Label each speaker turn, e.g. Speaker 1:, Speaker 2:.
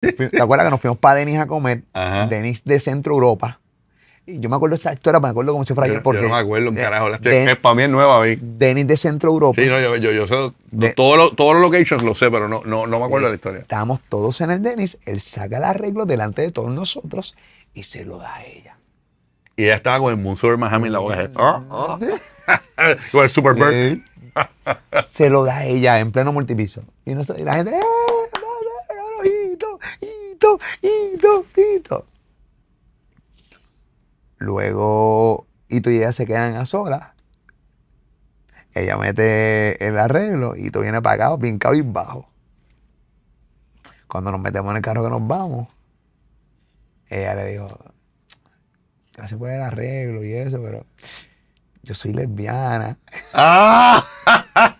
Speaker 1: ¿Te acuerdas que nos fuimos para Denis a comer? Denis de Centro Europa. Y yo me acuerdo esa historia, me acuerdo cómo se fue ayer. Porque yo no me acuerdo, un carajo. La de, es para mí es nueva, Vic. Denis de Centro Europa. Sí, no, yo, yo, yo sé. todos los locations lo sé, pero no, no, no me acuerdo de la historia. Estábamos todos en el Denis. Él saca el arreglo delante de todos nosotros y se lo da a ella.
Speaker 2: Y ella estaba con el Museo de Miami en la boca. Oh,
Speaker 1: oh.
Speaker 2: con el Bird.
Speaker 1: se lo da a ella en pleno multipiso. Y, no, y la gente. Ah" y dos Luego tú y ella se quedan a solas. Ella mete el arreglo y tú vienes pagado, y bajo Cuando nos metemos en el carro que nos vamos, ella le dijo, Casi puede el arreglo y eso, pero yo soy lesbiana. ¡Ah!